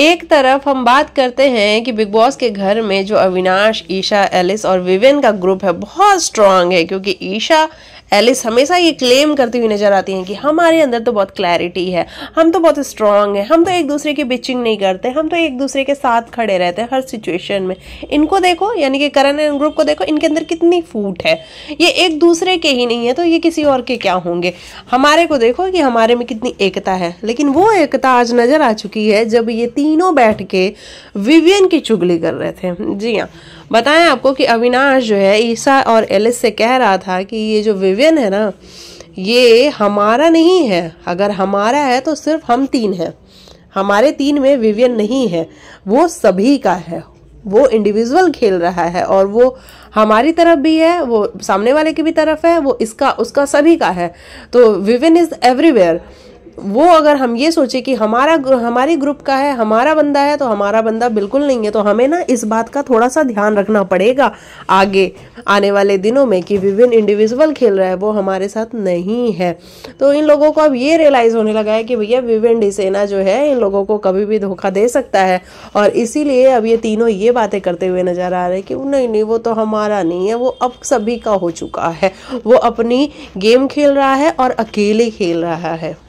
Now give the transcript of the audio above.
एक तरफ हम बात करते हैं कि बिग बॉस के घर में जो अविनाश ईशा एलिस और विवेन का ग्रुप है बहुत स्ट्रांग है क्योंकि ईशा एलिस हमेशा ये क्लेम करती हुई नज़र आती हैं कि हमारे अंदर तो बहुत क्लैरिटी है हम तो बहुत स्ट्रांग हैं हम तो एक दूसरे की बिचिंग नहीं करते हम तो एक दूसरे के साथ खड़े रहते हैं हर सिचुएशन में इनको देखो यानी कि करण एंड ग्रुप को देखो इनके अंदर कितनी फूट है ये एक दूसरे के ही नहीं है तो ये किसी और के क्या होंगे हमारे को देखो कि हमारे में कितनी एकता है लेकिन वो एकता आज नज़र आ चुकी है जब ये तीन तीनों बैठ के विवियन की चुगली कर रहे थे जी हाँ बताएं आपको कि अविनाश जो है ईसा और एलिस से कह रहा था कि ये जो विवियन है ना ये हमारा नहीं है अगर हमारा है तो सिर्फ हम तीन हैं हमारे तीन में विवियन नहीं है वो सभी का है वो इंडिविजुअल खेल रहा है और वो हमारी तरफ भी है वो सामने वाले की भी तरफ है वो इसका उसका सभी का है तो विवियन इज़ एवरीवेयर वो अगर हम ये सोचे कि हमारा हमारे ग्रुप का है हमारा बंदा है तो हमारा बंदा बिल्कुल नहीं है तो हमें ना इस बात का थोड़ा सा ध्यान रखना पड़ेगा आगे आने वाले दिनों में कि विभिन्न इंडिविजुअल खेल रहा है वो हमारे साथ नहीं है तो इन लोगों को अब ये रियलाइज़ होने लगा है कि भैया विभिन्न डिसेना जो है इन लोगों को कभी भी धोखा दे सकता है और इसीलिए अब ये तीनों ये बातें करते हुए नज़र आ रहे हैं कि नहीं नहीं वो तो हमारा नहीं है वो अब सभी का हो चुका है वो अपनी गेम खेल रहा है और अकेले खेल रहा है